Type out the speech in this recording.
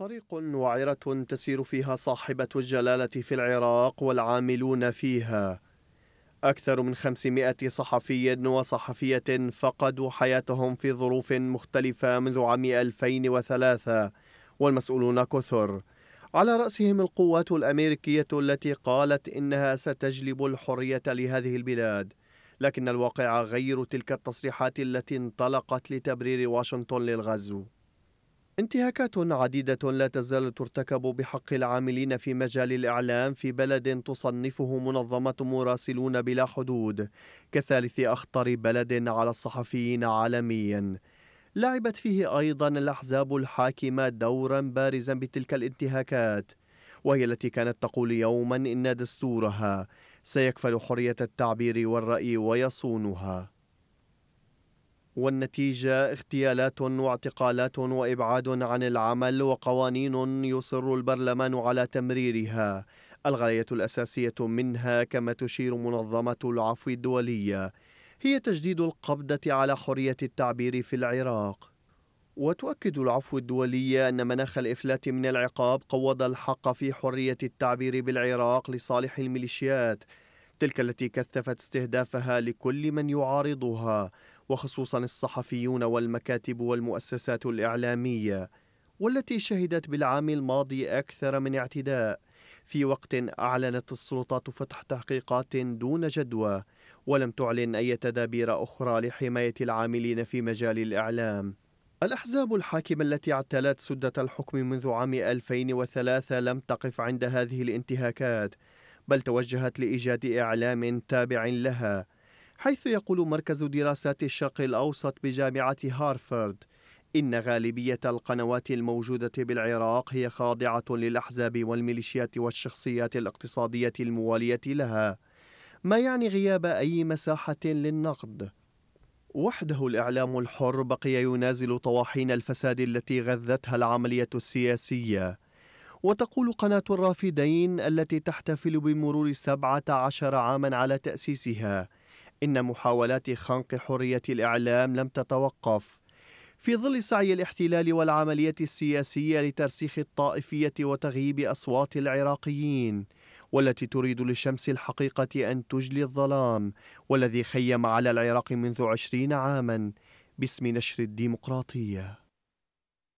طريق وعرة تسير فيها صاحبة الجلالة في العراق والعاملون فيها أكثر من 500 صحفي وصحفية فقدوا حياتهم في ظروف مختلفة منذ عام 2003 والمسؤولون كثر على رأسهم القوات الأمريكية التي قالت إنها ستجلب الحرية لهذه البلاد لكن الواقع غير تلك التصريحات التي انطلقت لتبرير واشنطن للغزو انتهاكات عديدة لا تزال ترتكب بحق العاملين في مجال الإعلام في بلد تصنفه منظمة مراسلون بلا حدود كثالث أخطر بلد على الصحفيين عالمياً. لعبت فيه أيضا الأحزاب الحاكمة دورا بارزا بتلك الانتهاكات وهي التي كانت تقول يوما إن دستورها سيكفل حرية التعبير والرأي ويصونها والنتيجة اغتيالات واعتقالات وإبعاد عن العمل وقوانين يصر البرلمان على تمريرها الغاية الأساسية منها كما تشير منظمة العفو الدولية هي تجديد القبضة على حرية التعبير في العراق وتؤكد العفو الدولية أن مناخ الإفلات من العقاب قوض الحق في حرية التعبير بالعراق لصالح الميليشيات تلك التي كثفت استهدافها لكل من يعارضها وخصوصا الصحفيون والمكاتب والمؤسسات الإعلامية والتي شهدت بالعام الماضي أكثر من اعتداء في وقت أعلنت السلطات فتح تحقيقات دون جدوى ولم تعلن أي تدابير أخرى لحماية العاملين في مجال الإعلام الأحزاب الحاكمة التي اعتلت سدة الحكم منذ عام 2003 لم تقف عند هذه الانتهاكات بل توجهت لإيجاد إعلام تابع لها حيث يقول مركز دراسات الشرق الأوسط بجامعة هارفارد إن غالبية القنوات الموجودة بالعراق هي خاضعة للأحزاب والميليشيات والشخصيات الاقتصادية الموالية لها، ما يعني غياب أي مساحة للنقد. وحده الإعلام الحر بقي ينازل طواحين الفساد التي غذتها العملية السياسية. وتقول قناة الرافدين التي تحتفل بمرور 17 عاما على تأسيسها إن محاولات خنق حرية الإعلام لم تتوقف في ظل سعي الاحتلال والعملية السياسية لترسيخ الطائفية وتغييب أصوات العراقيين والتي تريد للشمس الحقيقة أن تجلي الظلام والذي خيم على العراق منذ عشرين عاما باسم نشر الديمقراطية